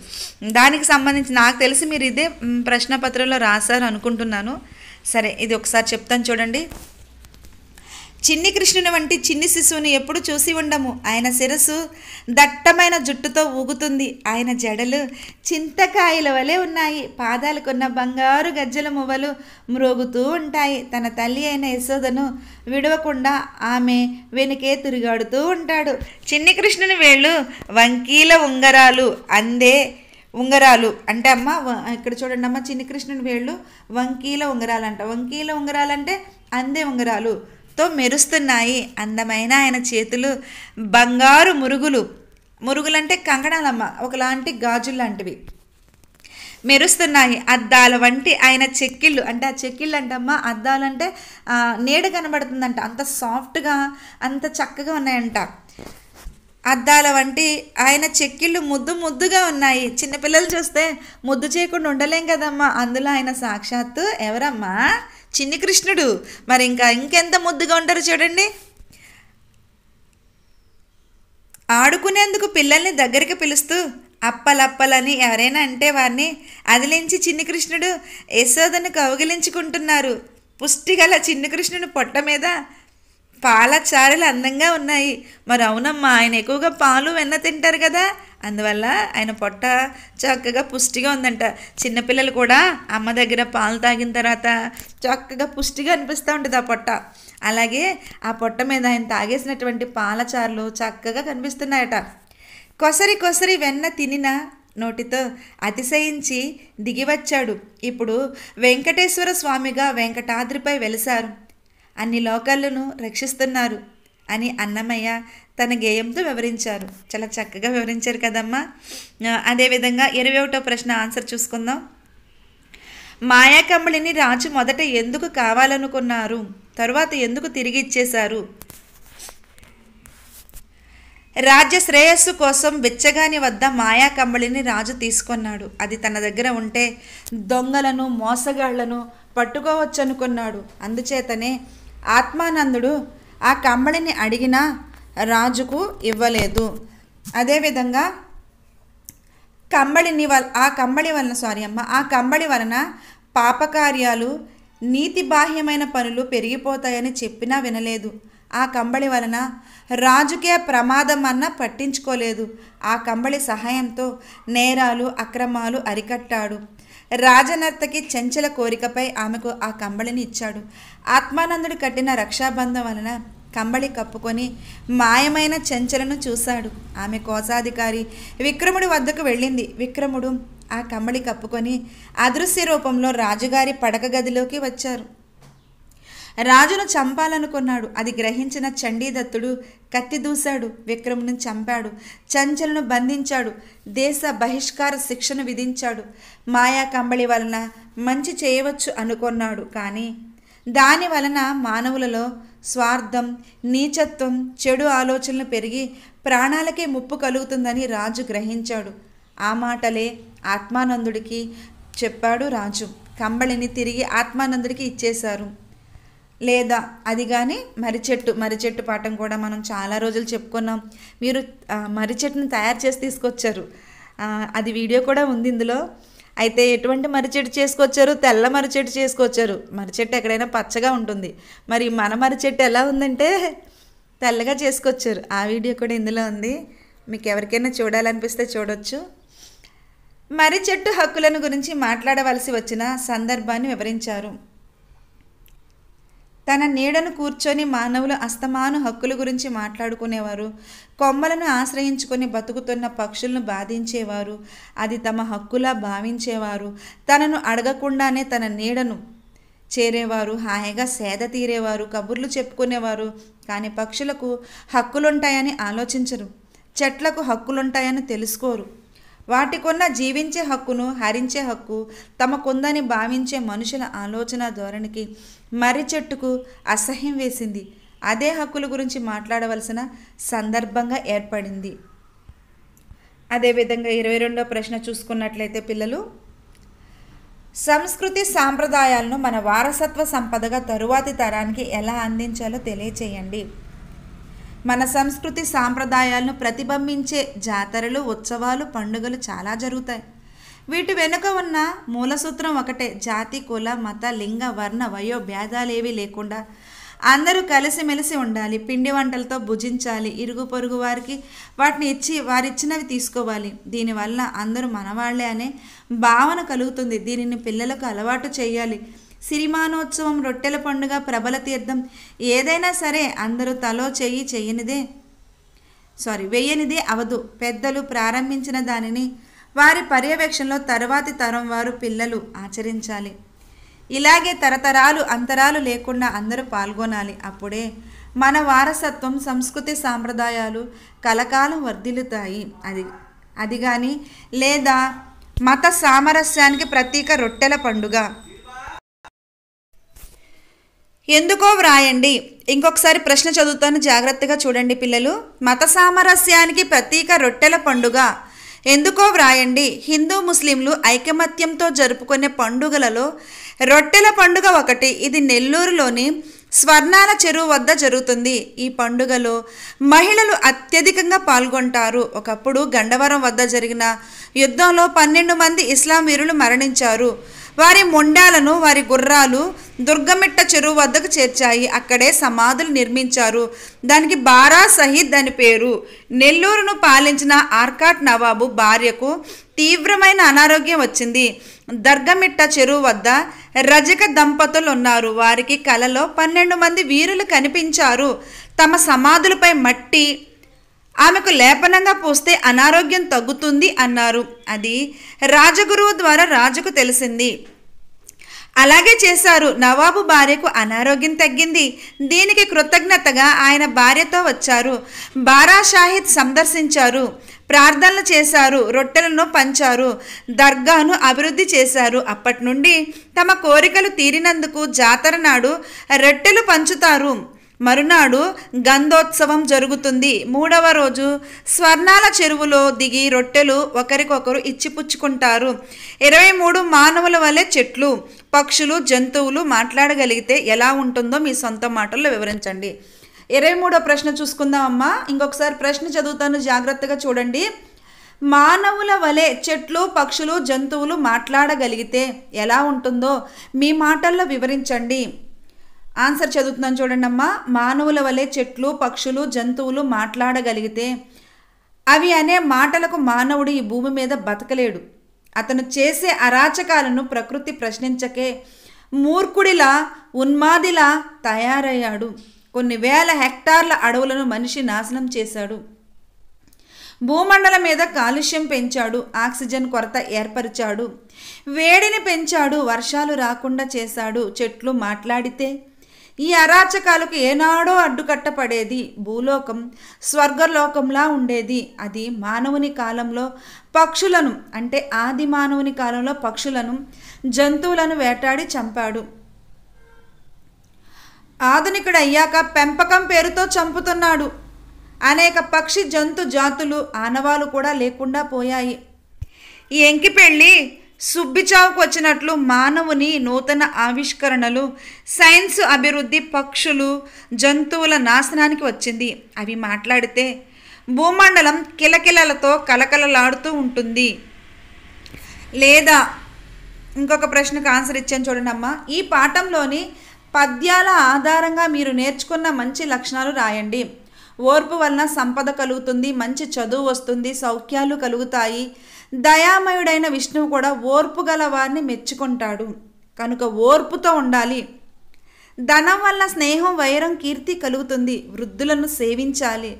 దానికి సంబంధించి నాకు తెలిసి మీరు ఇదే ప్రశ్నపత్రంలో రాశారు అనుకుంటున్నాను సరే ఇది ఒకసారి చెప్తాను చూడండి చిన్ని కృష్ణుని వంటి చిన్ని శిశువుని ఎప్పుడు చూసి ఉండము ఆయన శిరస్సు దట్టమైన జుట్టుతో ఊగుతుంది ఆయన జడలు చింతకాయల వలె ఉన్నాయి పాదాలు కొన్న బంగారు గజ్జల మువ్వలు మ్రోగుతూ ఉంటాయి తన తల్లి అయిన యశోదను విడవకుండా ఆమె వెనుకే తిరుగాడుతూ ఉంటాడు చిన్ని కృష్ణుని వేళ్ళు వంకీల ఉంగరాలు అందే ఉంగరాలు అంటే అమ్మ ఇక్కడ చూడండి అమ్మ చిన్ని కృష్ణుని వేళ్ళు వంకీల ఉంగరాలు అంట వంకీల ఉంగరాలు అంటే అందే ఉంగరాలు తో మెరుస్తున్నాయి అందమైన ఆయన చేతులు బంగారు మురుగులు మురుగులంటే కంకణాలమ్మ ఒకలాంటి గాజుల్లాంటివి లాంటివి మెరుస్తున్నాయి అద్దాల వంటి ఆయన చెక్కిళ్ళు అంటే ఆ చెక్కిళ్ళు అంటమ్మా అద్దాలు అంటే నీడ కనబడుతుందంట అంత సాఫ్ట్గా అంత చక్కగా ఉన్నాయంట అద్దాల వంటి ఆయన చెక్కిళ్ళు ముద్దు ముద్దుగా ఉన్నాయి చిన్నపిల్లలు చూస్తే ముద్దు చేయకుండా ఉండలేం కదమ్మా అందులో ఆయన సాక్షాత్తు ఎవరమ్మా చిన్ని కృష్ణుడు మరి ఇంకా ఇంకెంత ముద్దుగా ఉంటారు చూడండి ఆడుకునేందుకు పిల్లల్ని దగ్గరికి పిలుస్తూ అప్పలప్పలని ఎవరైనా అంటే వారిని అదిలించి చిన్ని కృష్ణుడు యశోదను కౌగిలించుకుంటున్నారు పుష్టిగల చిన్ని కృష్ణుని పొట్ట మీద పాల చారులు అందంగా ఉన్నాయి మరి అవునమ్మా ఆయన ఎక్కువగా పాలు వెన్న తింటారు కదా అందువల్ల ఆయన పొట్ట చక్కగా పుష్టిగా ఉందంట చిన్నపిల్లలు కూడా అమ్మ దగ్గర పాలు తాగిన తర్వాత చక్కగా పుష్టిగా అనిపిస్తూ ఉంటుంది ఆ పొట్ట అలాగే ఆ పొట్ట మీద ఆయన తాగేసినటువంటి పాలచారులు చక్కగా కనిపిస్తున్నాయట కొసరి కొసరి వెన్న తినిన నోటితో అతిశయించి దిగివచ్చాడు ఇప్పుడు వెంకటేశ్వర స్వామిగా వెంకటాద్రిపై వెలిశారు అన్ని లోకాలను రక్షిస్తున్నారు అని అన్నమయ్య తన గేయంతో వివరించారు చాలా చక్కగా వివరించారు కదమ్మా అదేవిధంగా ఇరవై ఒకటో ప్రశ్న ఆన్సర్ చూసుకుందాం మాయాకమ్మళిని రాజు మొదట ఎందుకు కావాలనుకున్నారు తరువాత ఎందుకు తిరిగి ఇచ్చేశారు రాజ్య శ్రేయస్సు కోసం బిచ్చగాని వద్ద మాయా కమ్మళిని రాజు తీసుకొన్నాడు అది తన దగ్గర ఉంటే దొంగలను మోసగాళ్లను పట్టుకోవచ్చనుకున్నాడు అందుచేతనే ఆత్మానందుడు ఆ కమ్మడిని అడిగినా రాజుకు ఇవ్వలేదు అదేవిధంగా కమ్మడిని వల్ ఆ కమ్మడి వలన సారీ అమ్మ ఆ కమ్మడి వలన పాపకార్యాలు నీతి బాహ్యమైన పనులు పెరిగిపోతాయని చెప్పినా వినలేదు ఆ కంబళి వలన రాజుకే ప్రమాదం అన్న పట్టించుకోలేదు ఆ కంబళి సహాయంతో నేరాలు అక్రమాలు అరికట్టాడు రాజనర్తకి చంచల కోరికపై ఆమెకు ఆ కంబళిని ఇచ్చాడు ఆత్మానందుడు కట్టిన రక్షాబంధం వలన కంబళి కప్పుకొని మాయమైన చెంచలను చూశాడు ఆమె కోశాధికారి విక్రముడి వద్దకు వెళ్ళింది విక్రముడు ఆ కంబళి కప్పుకొని అదృశ్య రూపంలో రాజుగారి పడక గదిలోకి వచ్చారు రాజును చంపాలనుకున్నాడు అది గ్రహించిన చండీదత్తుడు కత్తి దూశాడు విక్రమును చంపాడు చంచలను బంధించాడు దేశ బహిష్కార శిక్షను విధించాడు మాయా కంబళి వలన మంచి చేయవచ్చు అనుకున్నాడు కానీ దాని వలన మానవులలో స్వార్థం నీచత్వం చెడు ఆలోచనలు పెరిగి ప్రాణాలకే ముప్పు కలుగుతుందని రాజు గ్రహించాడు ఆ మాటలే ఆత్మానందుడికి చెప్పాడు రాజు కంబళిని తిరిగి ఆత్మానందుడికి ఇచ్చేశారు లేదా అది కానీ మర్రి చెట్టు మర్రి చెట్టు పాఠం కూడా మనం చాలా రోజులు చెప్పుకున్నాం మీరు మర్రి తయారు చేసి తీసుకొచ్చారు అది వీడియో కూడా ఉంది ఇందులో అయితే ఎటువంటి మరిచెట్టు చేసుకొచ్చారు తెల్ల మరిచెట్టు చేసుకొచ్చారు మరిచెట్టు ఎక్కడైనా పచ్చగా ఉంటుంది మరి మన మరిచెట్టు ఎలా ఉందంటే తెల్లగా చేసుకొచ్చారు ఆ వీడియో కూడా ఇందులో ఉంది మీకు ఎవరికైనా చూడాలనిపిస్తే చూడొచ్చు మర్రి చెట్టు హక్కులను గురించి మాట్లాడవలసి వచ్చిన సందర్భాన్ని వివరించారు తన నీడను కూర్చొని మానవులు అస్తమాను హక్కుల గురించి మాట్లాడుకునేవారు కొమ్మలను ఆశ్రయించుకొని బతుకుతున్న పక్షులను బాధించేవారు అది తమ హక్కులా భావించేవారు తనను అడగకుండానే తన నీడను చేరేవారు హాయిగా సేద తీరేవారు కబుర్లు చెప్పుకునేవారు కానీ పక్షులకు హక్కులుంటాయని ఆలోచించరు చెట్లకు హక్కులుంటాయని తెలుసుకోరు వాటికున్న జీవించే హక్కును హరించే హక్కు తమకుందని భావించే మనుషుల ఆలోచన ధోరణికి మర్రి చెట్టుకు అసహ్యం వేసింది అదే హక్కుల గురించి మాట్లాడవలసిన సందర్భంగా ఏర్పడింది అదేవిధంగా ఇరవై రెండో ప్రశ్న చూసుకున్నట్లయితే పిల్లలు సంస్కృతి సాంప్రదాయాలను మన వారసత్వ సంపదగా తరువాతి తరానికి ఎలా అందించాలో తెలియచేయండి మన సంస్కృతి సాంప్రదాయాలను ప్రతిబింబించే జాతరలు ఉత్సవాలు పండుగలు చాలా జరుగుతాయి వీటి వెనుక ఉన్న మూలసూత్రం ఒకటే జాతి కుల మత లింగ వర్ణ వయో ఏవి లేకుండా అందరూ కలిసిమెలిసి ఉండాలి పిండి వంటలతో భుజించాలి ఇరుగు పొరుగు వారికి వాటిని ఇచ్చి వారిచ్చినవి తీసుకోవాలి దీనివల్ల అందరూ మనవాళ్లే అనే భావన కలుగుతుంది దీనిని పిల్లలకు అలవాటు చేయాలి సిరిమానోత్సవం రొట్టెల పండుగ ప్రబల తీర్థం ఏదైనా సరే అందరూ తలో చేయి చెయ్యనిదే సారీ వేయనిదే అవదు పెద్దలు ప్రారంభించిన దానిని వారి పర్యవేక్షణలో తర్వాతి తరం వారు పిల్లలు ఆచరించాలి ఇలాగే తరతరాలు అంతరాలు లేకుండా అందరూ పాల్గొనాలి అప్పుడే మన వారసత్వం సంస్కృతి సాంప్రదాయాలు కలకాలం వర్ధిల్లుతాయి అది అది కానీ లేదా మత సామరస్యానికి ప్రతీక రొట్టెల పండుగ ఎందుకో వ్రాయండి ఇంకొకసారి ప్రశ్న చదువుతాను జాగ్రత్తగా చూడండి పిల్లలు మత సామరస్యానికి ప్రతీక రొట్టెల పండుగ ఎందుకో వ్రాయండి హిందూ ముస్లింలు ఐకమత్యంతో జరుపుకునే పండుగలలో రొట్టెల పండుగ ఒకటి ఇది నెల్లూరులోని స్వర్ణాల చెరువు వద్ద జరుగుతుంది ఈ పండుగలో మహిళలు అత్యధికంగా పాల్గొంటారు ఒకప్పుడు గండవరం వద్ద జరిగిన యుద్ధంలో పన్నెండు మంది ఇస్లాం వీరులు మరణించారు వారి మొండాలను వారి గుర్రాలు దుర్గమిట్ట చెరువు వద్దకు చేర్చాయి అక్కడే సమాధులు నిర్మించారు దానికి బారా సహీద్ అని పేరు నెల్లూరును పాలించిన ఆర్కాట్ నవాబు భార్యకు తీవ్రమైన అనారోగ్యం వచ్చింది దర్గమిట్ట చెరువు వద్ద రజక దంపతులు ఉన్నారు వారికి కలలో పన్నెండు మంది వీరులు కనిపించారు తమ సమాధులపై మట్టి ఆమెకు లేపనంగా పోస్తే అనారోగ్యం తగ్గుతుంది అన్నారు అది రాజగురువు ద్వారా రాజుకు తెలిసింది అలాగే చేశారు నవాబు భార్యకు అనారోగ్యం తగ్గింది దీనికి కృతజ్ఞతగా ఆయన భార్యతో వచ్చారు బారా షాహిద్ సందర్శించారు ప్రార్థనలు చేశారు రొట్టెలను పంచారు దర్గాను అభివృద్ధి చేశారు అప్పటి నుండి తమ కోరికలు తీరినందుకు జాతర నాడు రొట్టెలు పంచుతారు మరునాడు గంధోత్సవం జరుగుతుంది మూడవ రోజు స్వర్ణాల చెరువులో దిగి రొట్టెలు ఒకరికొకరు ఇచ్చిపుచ్చుకుంటారు ఇరవై మూడు మానవుల వలె చెట్లు పక్షులు జంతువులు మాట్లాడగలిగితే ఎలా ఉంటుందో మీ సొంత మాటల్లో వివరించండి ఇరవై మూడో ప్రశ్న చూసుకుందామమ్మా ఇంకొకసారి ప్రశ్న చదువుతాను జాగ్రత్తగా చూడండి మానవుల వలె చెట్లు పక్షులు జంతువులు మాట్లాడగలిగితే ఎలా ఉంటుందో మీ మాటల్లో వివరించండి ఆన్సర్ చదువుతున్నాను చూడండి అమ్మా మానవుల వలె చెట్లు పక్షులు జంతువులు మాట్లాడగలిగితే అవి అనే మాటలకు మానవుడు ఈ భూమి మీద బతకలేడు అతను చేసే అరాచకాలను ప్రకృతి ప్రశ్నించకే మూర్ఖుడిలా ఉన్మాదిలా తయారయ్యాడు కొన్ని వేల హెక్టార్ల అడవులను మనిషి నాశనం చేశాడు భూమండలం మీద కాలుష్యం పెంచాడు ఆక్సిజన్ కొరత ఏర్పరిచాడు వేడిని పెంచాడు వర్షాలు రాకుండా చేశాడు చెట్లు మాట్లాడితే ఈ అరాచకాలకు ఏనాడో అడ్డుకట్టపడేది భూలోకం స్వర్గలోకంలా ఉండేది అది మానవుని కాలంలో పక్షులను అంటే ఆది మానవుని కాలంలో పక్షులను జంతువులను వేటాడి చంపాడు ఆధునికుడు అయ్యాక పెంపకం పేరుతో చంపుతున్నాడు అనేక పక్షి జంతు జాతులు ఆనవాలు కూడా లేకుండా పోయాయి ఎంకి పెళ్ళి సుబ్బిచావుకు వచ్చినట్లు మానవుని నూతన ఆవిష్కరణలు సైన్స్ అభివృద్ధి పక్షులు జంతువుల నాశనానికి వచ్చింది అవి మాట్లాడితే భూమండలం కిలకిలలతో కలకలలాడుతూ ఉంటుంది లేదా ఇంకొక ప్రశ్నకు ఆన్సర్ ఇచ్చాను చూడనమ్మా ఈ పాఠంలోని పద్యాల ఆధారంగా మీరు నేర్చుకున్న మంచి లక్షణాలు రాయండి ఓర్పు వలన సంపద కలుగుతుంది మంచి చదువు వస్తుంది సౌఖ్యాలు కలుగుతాయి దయామయుడైన విష్ణువు కూడా ఓర్పు గల వారిని మెచ్చుకుంటాడు కనుక ఓర్పుతో ఉండాలి ధనం వల్ల స్నేహం వైరం కీర్తి కలుగుతుంది వృద్ధులను సేవించాలి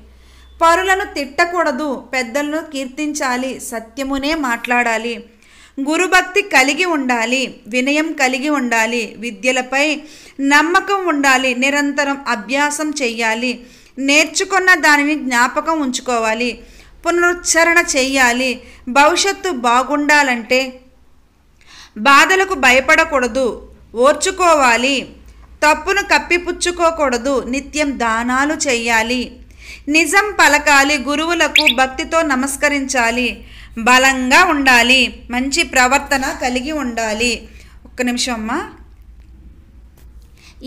పరులను తిట్టకూడదు పెద్దలను కీర్తించాలి సత్యమునే మాట్లాడాలి గురుభక్తి కలిగి ఉండాలి వినయం కలిగి ఉండాలి విద్యలపై నమ్మకం ఉండాలి నిరంతరం అభ్యాసం చేయాలి నేర్చుకున్న దానిని జ్ఞాపకం ఉంచుకోవాలి పునరుచ్చరణ చేయాలి భవిష్యత్తు బాగుండాలంటే బాధలకు భయపడకూడదు ఓర్చుకోవాలి తప్పును కప్పిపుచ్చుకోకూడదు నిత్యం దానాలు చేయాలి నిజం పలకాలి గురువులకు భక్తితో నమస్కరించాలి బలంగా ఉండాలి మంచి ప్రవర్తన కలిగి ఉండాలి ఒక్క నిమిషం అమ్మా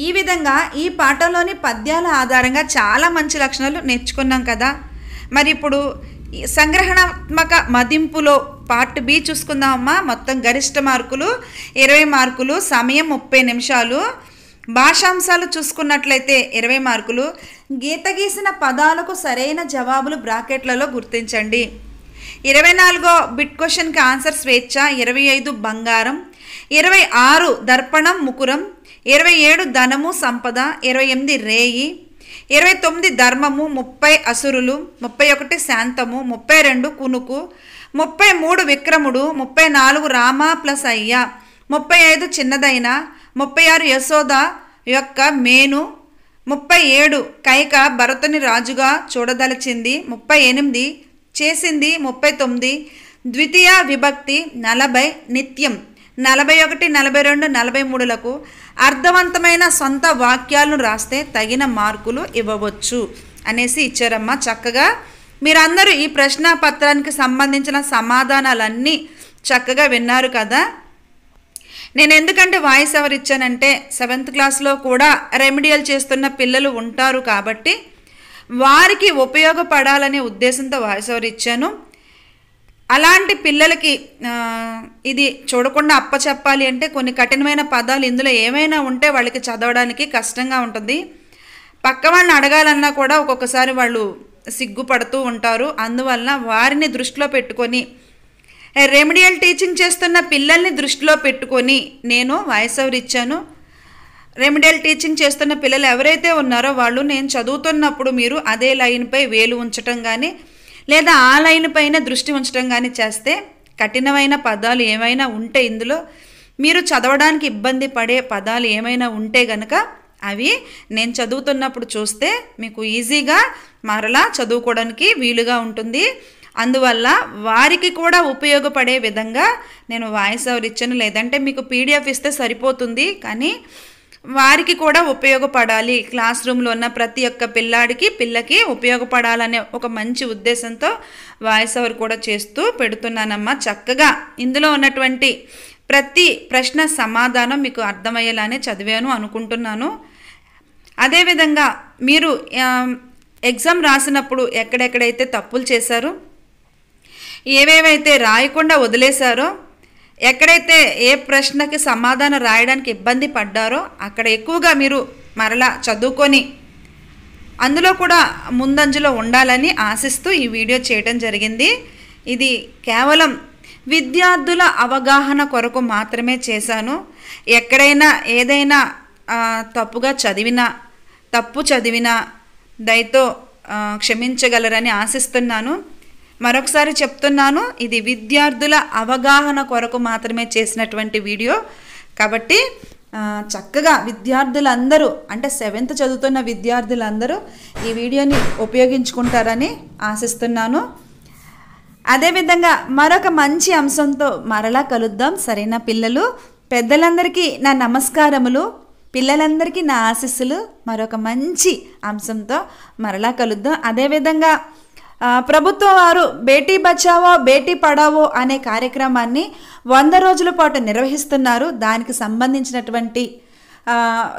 ఈ విధంగా ఈ పాఠంలోని పద్యాల ఆధారంగా చాలా మంచి లక్షణాలు నేర్చుకున్నాం కదా మరి ఇప్పుడు సంగ్రహణాత్మక మదింపులో పార్ట్ బి చూసుకుందామమ్మా మొత్తం గరిష్ట మార్కులు ఇరవై మార్కులు సమయం ముప్పై నిమిషాలు భాషాంశాలు చూసుకున్నట్లయితే ఇరవై మార్కులు గీత గీసిన పదాలకు సరైన జవాబులు బ్రాకెట్లలో గుర్తించండి ఇరవై నాలుగో బిట్ క్వశ్చన్కి ఆన్సర్ స్వేచ్ఛ ఇరవై ఐదు బంగారం ఇరవై ఆరు దర్పణం ముకురం ఇరవై ఏడు ధనము సంపద ఇరవై ఎనిమిది రేయి ఇరవై తొమ్మిది ధర్మము ముప్పై అసురులు ముప్పై ఒకటి శాంతము ముప్పై రెండు కునుకు ముప్పై మూడు విక్రముడు ముప్పై నాలుగు రామ ప్లస్ అయ్య ముప్పై ఐదు చిన్నదైన ముప్పై ఆరు యశోద యొక్క మేను ముప్పై ఏడు కైక భరతుని రాజుగా చూడదలిచింది ముప్పై ఎనిమిది చేసింది ముప్పై తొమ్మిది ద్వితీయ విభక్తి నలభై నిత్యం నలభై ఒకటి నలభై రెండు నలభై మూడులకు అర్థవంతమైన సొంత వాక్యాలను రాస్తే తగిన మార్కులు ఇవ్వవచ్చు అనేసి ఇచ్చారమ్మా చక్కగా మీరందరూ ఈ ప్రశ్న పత్రానికి సంబంధించిన సమాధానాలన్నీ చక్కగా విన్నారు కదా నేను ఎందుకంటే వాయిస్ ఎవరు ఇచ్చానంటే సెవెంత్ క్లాస్లో కూడా రెమెడియల్ చేస్తున్న పిల్లలు ఉంటారు కాబట్టి వారికి ఉపయోగపడాలనే ఉద్దేశంతో వాయిస్ ఎవరు ఇచ్చాను అలాంటి పిల్లలకి ఇది చూడకుండా అప్పచెప్పాలి అంటే కొన్ని కఠినమైన పదాలు ఇందులో ఏమైనా ఉంటే వాళ్ళకి చదవడానికి కష్టంగా ఉంటుంది పక్క వాళ్ళని అడగాలన్నా కూడా ఒక్కొక్కసారి వాళ్ళు సిగ్గుపడుతూ ఉంటారు అందువలన వారిని దృష్టిలో పెట్టుకొని రెమిడియల్ టీచింగ్ చేస్తున్న పిల్లల్ని దృష్టిలో పెట్టుకొని నేను వాయిస్ ఓవర్ ఇచ్చాను రెమెడియల్ టీచింగ్ చేస్తున్న పిల్లలు ఎవరైతే ఉన్నారో వాళ్ళు నేను చదువుతున్నప్పుడు మీరు అదే లైన్పై వేలు ఉంచటం కానీ లేదా ఆ లైన్ పైన దృష్టి ఉంచడం కానీ చేస్తే కఠినమైన పదాలు ఏమైనా ఉంటే ఇందులో మీరు చదవడానికి ఇబ్బంది పడే పదాలు ఏమైనా ఉంటే గనక అవి నేను చదువుతున్నప్పుడు చూస్తే మీకు ఈజీగా మరలా చదువుకోవడానికి వీలుగా ఉంటుంది అందువల్ల వారికి కూడా ఉపయోగపడే విధంగా నేను వాయిస్ ఓవర్ ఇచ్చాను లేదంటే మీకు పీడిఎఫ్ ఇస్తే సరిపోతుంది కానీ వారికి కూడా ఉపయోగపడాలి క్లాస్ రూమ్లో ఉన్న ప్రతి ఒక్క పిల్లాడికి పిల్లకి ఉపయోగపడాలనే ఒక మంచి ఉద్దేశంతో వాయిస్ ఓవర్ కూడా చేస్తూ పెడుతున్నానమ్మా చక్కగా ఇందులో ఉన్నటువంటి ప్రతి ప్రశ్న సమాధానం మీకు అర్థమయ్యేలానే చదివాను అనుకుంటున్నాను అదేవిధంగా మీరు ఎగ్జామ్ రాసినప్పుడు ఎక్కడెక్కడైతే తప్పులు చేశారో ఏవేవైతే రాయకుండా వదిలేశారో ఎక్కడైతే ఏ ప్రశ్నకి సమాధానం రాయడానికి ఇబ్బంది పడ్డారో అక్కడ ఎక్కువగా మీరు మరలా చదువుకొని అందులో కూడా ముందంజలో ఉండాలని ఆశిస్తూ ఈ వీడియో చేయడం జరిగింది ఇది కేవలం విద్యార్థుల అవగాహన కొరకు మాత్రమే చేశాను ఎక్కడైనా ఏదైనా తప్పుగా చదివినా తప్పు చదివినా దయతో క్షమించగలరని ఆశిస్తున్నాను మరొకసారి చెప్తున్నాను ఇది విద్యార్థుల అవగాహన కొరకు మాత్రమే చేసినటువంటి వీడియో కాబట్టి చక్కగా విద్యార్థులందరూ అంటే సెవెంత్ చదువుతున్న విద్యార్థులందరూ ఈ వీడియోని ఉపయోగించుకుంటారని ఆశిస్తున్నాను అదేవిధంగా మరొక మంచి అంశంతో మరలా కలుద్దాం సరైన పిల్లలు పెద్దలందరికీ నా నమస్కారములు పిల్లలందరికీ నా ఆశీస్సులు మరొక మంచి అంశంతో మరలా కలుద్దాం అదేవిధంగా ప్రభుత్వం వారు బేటీ బచావో బేటీ పడావో అనే కార్యక్రమాన్ని వంద రోజుల పాటు నిర్వహిస్తున్నారు దానికి సంబంధించినటువంటి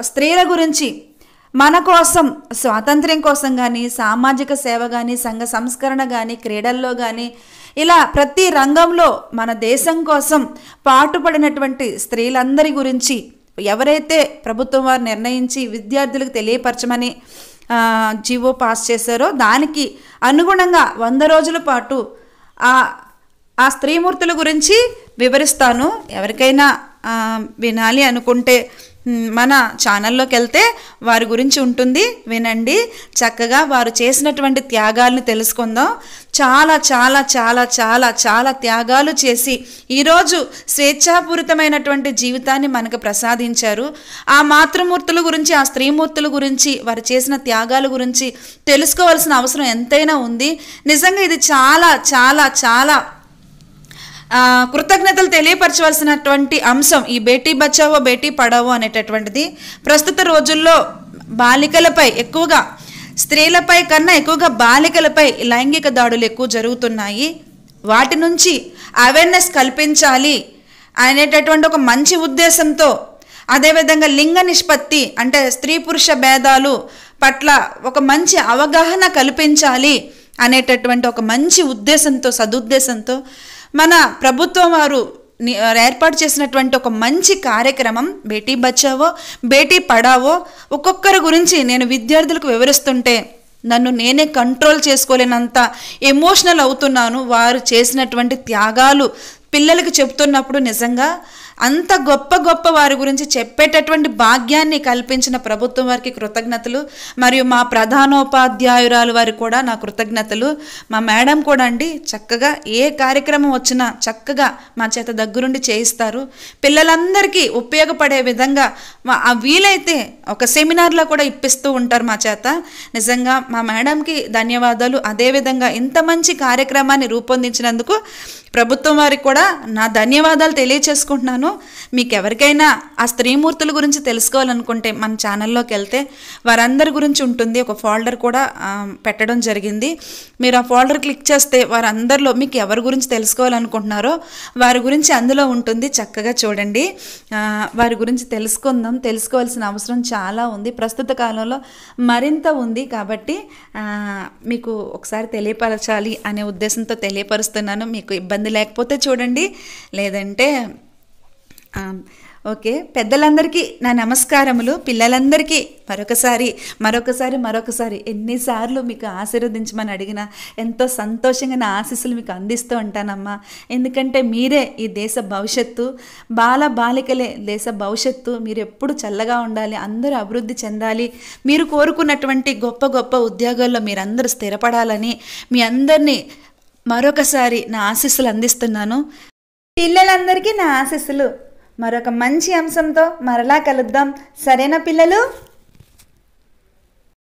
స్త్రీల గురించి మన కోసం స్వాతంత్ర్యం కోసం కానీ సామాజిక సేవ కానీ సంఘ సంస్కరణ కానీ క్రీడల్లో కానీ ఇలా ప్రతి రంగంలో మన దేశం కోసం పాటుపడినటువంటి స్త్రీలందరి గురించి ఎవరైతే ప్రభుత్వం వారు నిర్ణయించి విద్యార్థులకు తెలియపరచమని జీవో పాస్ చేశారో దానికి అనుగుణంగా వంద రోజుల పాటు ఆ ఆ స్త్రీమూర్తుల గురించి వివరిస్తాను ఎవరికైనా వినాలి అనుకుంటే మన ఛానల్లోకి వెళ్తే వారి గురించి ఉంటుంది వినండి చక్కగా వారు చేసినటువంటి త్యాగాలను తెలుసుకుందాం చాలా చాలా చాలా చాలా చాలా త్యాగాలు చేసి ఈరోజు స్వేచ్ఛాపూరితమైనటువంటి జీవితాన్ని మనకు ప్రసాదించారు ఆ మాతృమూర్తుల గురించి ఆ స్త్రీమూర్తుల గురించి వారు చేసిన త్యాగాల గురించి తెలుసుకోవాల్సిన అవసరం ఎంతైనా ఉంది నిజంగా ఇది చాలా చాలా చాలా కృతజ్ఞతలు తెలియపరచవలసినటువంటి అంశం ఈ బేటీ బచావో బేటీ పడావో అనేటటువంటిది ప్రస్తుత రోజుల్లో బాలికలపై ఎక్కువగా స్త్రీలపై కన్నా ఎక్కువగా బాలికలపై లైంగిక దాడులు ఎక్కువ జరుగుతున్నాయి వాటి నుంచి అవేర్నెస్ కల్పించాలి అనేటటువంటి ఒక మంచి ఉద్దేశంతో అదేవిధంగా లింగ నిష్పత్తి అంటే స్త్రీ పురుష భేదాలు పట్ల ఒక మంచి అవగాహన కల్పించాలి అనేటటువంటి ఒక మంచి ఉద్దేశంతో సదుద్దేశంతో మన ప్రభుత్వం వారు ఏర్పాటు చేసినటువంటి ఒక మంచి కార్యక్రమం బేటీ బచావో బేటీ పడావో ఒక్కొక్కరి గురించి నేను విద్యార్థులకు వివరిస్తుంటే నన్ను నేనే కంట్రోల్ చేసుకోలేనంత ఎమోషనల్ అవుతున్నాను వారు చేసినటువంటి త్యాగాలు పిల్లలకు చెప్తున్నప్పుడు నిజంగా అంత గొప్ప గొప్ప వారి గురించి చెప్పేటటువంటి భాగ్యాన్ని కల్పించిన ప్రభుత్వం వారికి కృతజ్ఞతలు మరియు మా ప్రధానోపాధ్యాయురాలు వారికి కూడా నా కృతజ్ఞతలు మా మేడం కూడా అండి చక్కగా ఏ కార్యక్రమం వచ్చినా చక్కగా మా చేత దగ్గరుండి చేయిస్తారు పిల్లలందరికీ ఉపయోగపడే విధంగా వీలైతే ఒక సెమినార్లో కూడా ఇప్పిస్తూ ఉంటారు మా చేత నిజంగా మా మేడంకి ధన్యవాదాలు అదేవిధంగా ఇంత మంచి కార్యక్రమాన్ని రూపొందించినందుకు ప్రభుత్వం వారికి కూడా నా ధన్యవాదాలు తెలియచేసుకుంటున్నాను చెప్తాను మీకు ఎవరికైనా ఆ స్త్రీమూర్తుల గురించి తెలుసుకోవాలనుకుంటే మన ఛానల్లోకి వెళ్తే వారందరి గురించి ఉంటుంది ఒక ఫోల్డర్ కూడా పెట్టడం జరిగింది మీరు ఆ ఫోల్డర్ క్లిక్ చేస్తే వారందరిలో మీకు ఎవరి గురించి తెలుసుకోవాలనుకుంటున్నారో వారి గురించి అందులో ఉంటుంది చక్కగా చూడండి వారి గురించి తెలుసుకుందాం తెలుసుకోవాల్సిన అవసరం చాలా ఉంది ప్రస్తుత కాలంలో మరింత ఉంది కాబట్టి మీకు ఒకసారి తెలియపరచాలి అనే ఉద్దేశంతో తెలియపరుస్తున్నాను మీకు ఇబ్బంది లేకపోతే చూడండి లేదంటే ఓకే పెద్దలందరికీ నా నమస్కారములు పిల్లలందరికీ మరొకసారి మరొకసారి మరొకసారి ఎన్నిసార్లు మీకు ఆశీర్వదించమని అడిగినా ఎంతో సంతోషంగా నా ఆశీస్సులు మీకు అందిస్తూ ఉంటానమ్మా ఎందుకంటే మీరే ఈ దేశ భవిష్యత్తు బాల బాలికలే దేశ భవిష్యత్తు మీరు ఎప్పుడు చల్లగా ఉండాలి అందరూ అభివృద్ధి చెందాలి మీరు కోరుకున్నటువంటి గొప్ప గొప్ప ఉద్యోగాల్లో మీరందరూ స్థిరపడాలని మీ అందరినీ మరొకసారి నా ఆశీస్సులు అందిస్తున్నాను పిల్లలందరికీ నా ఆశీస్సులు మరొక మంచి అంశంతో మరలా కలుద్దాం సరేనా పిల్లలు